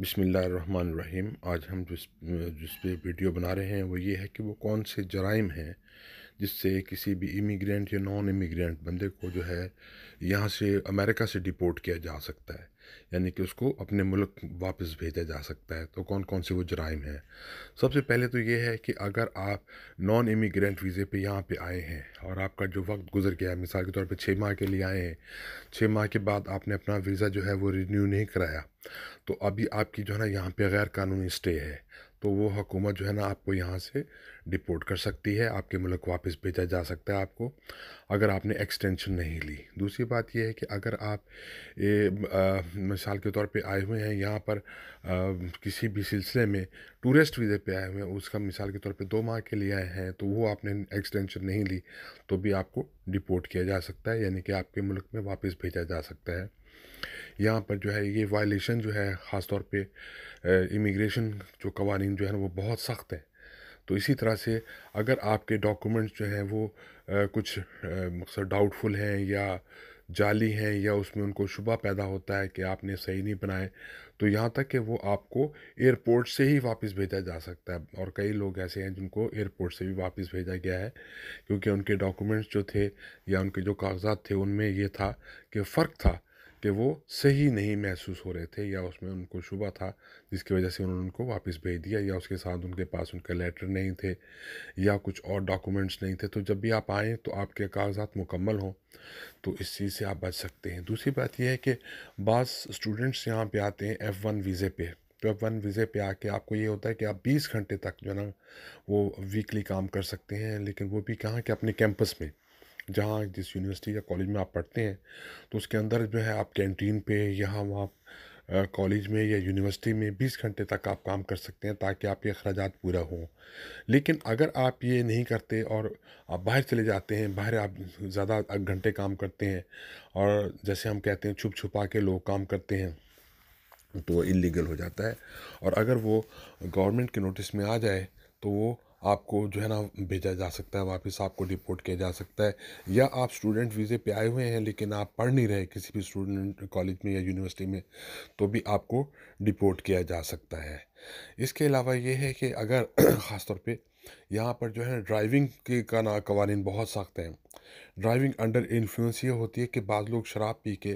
बिसमीम आज हम जिस जिस पे वीडियो बना रहे हैं वो ये है कि वो कौन से जराइम हैं जिससे किसी भी इमिग्रेंट या नॉन इमिग्रेंट बंदे को जो है यहाँ से अमेरिका से डिपोर्ट किया जा सकता है यानी कि उसको अपने मुल्क वापस भेजा जा सकता है तो कौन कौन से वो जराइम हैं सबसे पहले तो ये है कि अगर आप नॉन इमिग्रेंट वीज़े पे यहाँ पे आए हैं और आपका जो वक्त गुजर गया है मिसाल के तौर पे छः माह के लिए आए हैं छः माह के बाद आपने अपना वीज़ा जो है वो रिन्यू नहीं कराया तो अभी आपकी जो है ना यहाँ पर गैर कानूनी स्टे है तो वो हुकूमत जो है ना आपको यहाँ से डिपोर्ट कर सकती है आपके मुल्क वापस भेजा जा सकता है आपको अगर आपने एक्सटेंशन नहीं ली दूसरी बात ये है कि अगर आप ए, आ, मिसाल के तौर पे आए हुए हैं यहाँ पर आ, किसी भी सिलसिले में टूरिस्ट वीज़े पे आए हुए हैं उसका मिसाल के तौर पे दो माह के लिए आए हैं तो वो आपने एक्सटेंशन नहीं ली तो भी आपको डिपोर्ट किया जा सकता है यानी कि आपके मुल्क में वापस भेजा जा सकता है यहाँ पर जो है ये वायलेशन जो है ख़ास तौर पे इमिग्रेशन जो कवानीन जो है वो बहुत सख्त हैं तो इसी तरह से अगर आपके डॉक्यूमेंट्स जो हैं वो आ, कुछ मकसद डाउटफुल हैं या जाली हैं या उसमें उनको शुबा पैदा होता है कि आपने सही नहीं बनाए तो यहाँ तक कि वो आपको एयरपोर्ट से ही वापस भेजा जा सकता है और कई लोग ऐसे हैं जिनको एयरपोर्ट से भी वापस भेजा गया है क्योंकि उनके डॉक्यूमेंट्स जो थे या उनके जो कागजात थे उनमें ये था कि फ़र्क था कि वो सही नहीं महसूस हो रहे थे या उसमें उनको शुबा था जिसकी वजह से उन्होंने उनको वापस भेज दिया या उसके साथ उनके पास उनके लेटर नहीं थे या कुछ और डॉक्यूमेंट्स नहीं थे तो जब भी आप आएँ तो आपके कागजात मुकम्मल हों तो इस चीज़ से आप बच सकते हैं दूसरी बात यह है कि बास स्टूडेंट्स यहाँ पर आते हैं एफ़ वन वीज़े पर तो एफ वन वीज़े पे आके आपको ये होता है कि आप 20 घंटे तक जो है ना वो वीकली काम कर सकते हैं लेकिन वो भी कहाँ कि अपने कैंपस में जहाँ जिस यूनिवर्सिटी या कॉलेज में आप पढ़ते हैं तो उसके अंदर जो है आप कैंटीन पे यहाँ वहाँ कॉलेज में या यूनिवर्सिटी में 20 घंटे तक आप काम कर सकते हैं ताकि आपके अखराज पूरा हों लेकिन अगर आप ये नहीं करते और आप बाहर चले जाते हैं बाहर आप ज़्यादा घंटे काम करते हैं और जैसे हम कहते हैं छुप छुपा के लोग काम करते हैं तो वो इलीगल हो जाता है और अगर वो गवर्नमेंट के नोटिस में आ जाए तो वो आपको जो है ना भेजा जा सकता है वापस आपको डिपोर्ट किया जा सकता है या आप स्टूडेंट वीज़े पे आए हुए हैं लेकिन आप पढ़ नहीं रहे किसी भी स्टूडेंट कॉलेज में या यूनिवर्सिटी में तो भी आपको डिपोर्ट किया जा सकता है इसके अलावा ये है कि अगर ख़ासतौर पर यहाँ पर जो है ड्राइविंग के का ना कवानीन बहुत सख्त हैं ड्राइविंग अंडर इन्फ्लुएंस ये होती है कि बाद लोग शराब पी के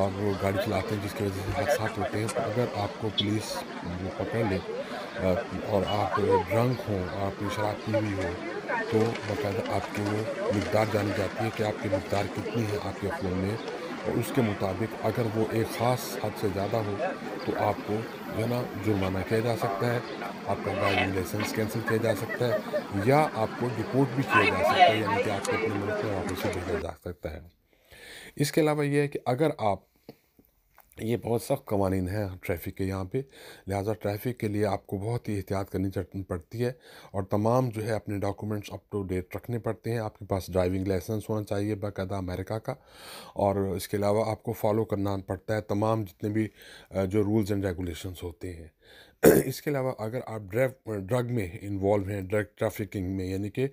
और गाड़ी चलाते हैं जिसकी वजह से हादसा होते हैं तो अगर आपको पुलिस पकड़ ले और आप ड्रंक हो आप शराब पी हुई हो तो बाकायदा आपके वो मकदार जानी जाती है कि आपकी मकदार कितनी है आपके खून में और उसके मुताबिक अगर वो एक ख़ास हद से ज़्यादा हो तो आपको जो है ना जुर्माना किया जा सकता है आपका ड्राइविंग लाइसेंस कैंसिल किया जा सकता है या आपको रिपोर्ट भी किया जा सकता है यानी कि आपको अपने मुल्क में वापस भेजा जा सकता है इसके अलावा यह है कि अगर आप ये बहुत सख्त कवानीन है ट्रैफिक के यहाँ पे लिहाजा ट्रैफिक के लिए आपको बहुत ही एहतियात करनी पड़ती है और तमाम जो है अपने डॉक्यूमेंट्स अप टू डेट रखने पड़ते हैं आपके पास ड्राइविंग लाइसेंस होना चाहिए बाकायदा अमेरिका का और इसके अलावा आपको फॉलो करना पड़ता है तमाम जितने भी जो रूल्स एंड रेगुलेशंस होते हैं इसके अलावा अगर आप ड्रग ड्रग में इन्वॉल्व हैं ड्रग ट्रैफिकिंग में यानी कि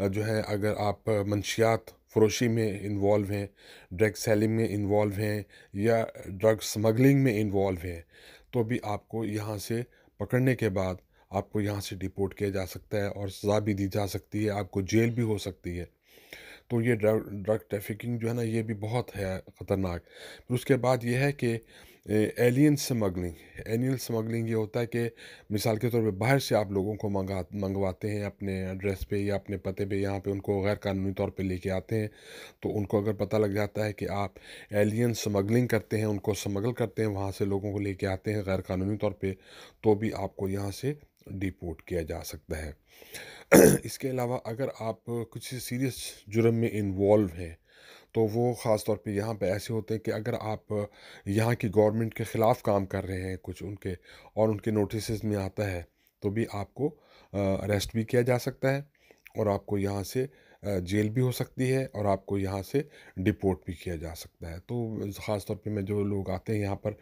जो है अगर आप मंशियात क्रोशी में इन्वॉल्व हैं ड्रग सेलिंग में इन्वॉल्व हैं या ड्रग स्मगलिंग में इन्वॉल्व हैं तो भी आपको यहाँ से पकड़ने के बाद आपको यहाँ से डिपोर्ट किया जा सकता है और सज़ा भी दी जा सकती है आपको जेल भी हो सकती है तो ये ड्रग ड्रग ट्रैफिकिंग जो है ना ये भी बहुत है ख़तरनाक फिर उसके बाद ये है कि एलियन स्मगलिंग एलियन स्मगलिंग ये होता है कि मिसाल के तौर पे बाहर से आप लोगों को मंगा मंगवाते हैं अपने एड्रेस पे या अपने पते पे यहाँ पे उनको गैर कानूनी तौर पे लेके आते हैं तो उनको अगर पता लग जाता है कि आप एलियन स्मगलिंग करते हैं उनको स्मगल करते हैं वहाँ से लोगों को लेके आते हैं गैर कानूनी तौर पर तो भी आपको यहाँ से डिपोर्ट किया जा सकता है इसके अलावा अगर आप कुछ सीरियस जुर्म में इन्वॉल्व हैं तो वो ख़ास तौर पे यहाँ पे ऐसे होते हैं कि अगर आप यहाँ की गवर्नमेंट के ख़िलाफ़ काम कर रहे हैं कुछ उनके और उनके नोटिस में आता है तो भी आपको अरेस्ट भी किया जा सकता है और आपको यहाँ से जेल भी हो सकती है और आपको यहाँ से डिपोर्ट भी किया जा सकता है तो ख़ास तौर पे मैं जो लोग आते हैं यहाँ पर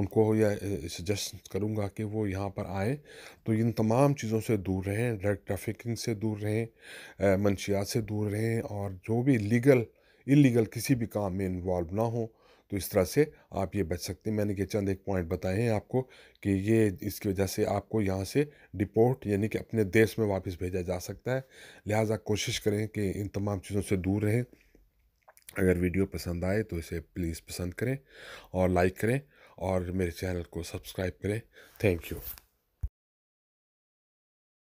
उनको यह सजेस्ट करूँगा कि वो यहाँ पर आएँ तो इन तमाम चीज़ों से दूर रहें ड्रग ट्रैफिकिंग से दूर रहें मनशियात से दूर रहें और जो भी लीगल इलीगल किसी भी काम में इन्वॉल्व ना हो तो इस तरह से आप ये बच सकते हैं मैंने ये चंद एक पॉइंट बताए हैं आपको कि ये इसकी वजह से आपको यहाँ से डिपोर्ट यानी कि अपने देश में वापस भेजा जा सकता है लिहाजा कोशिश करें कि इन तमाम चीज़ों से दूर रहें अगर वीडियो पसंद आए तो इसे प्लीज़ पसंद करें और लाइक करें और मेरे चैनल को सब्सक्राइब करें थैंक यू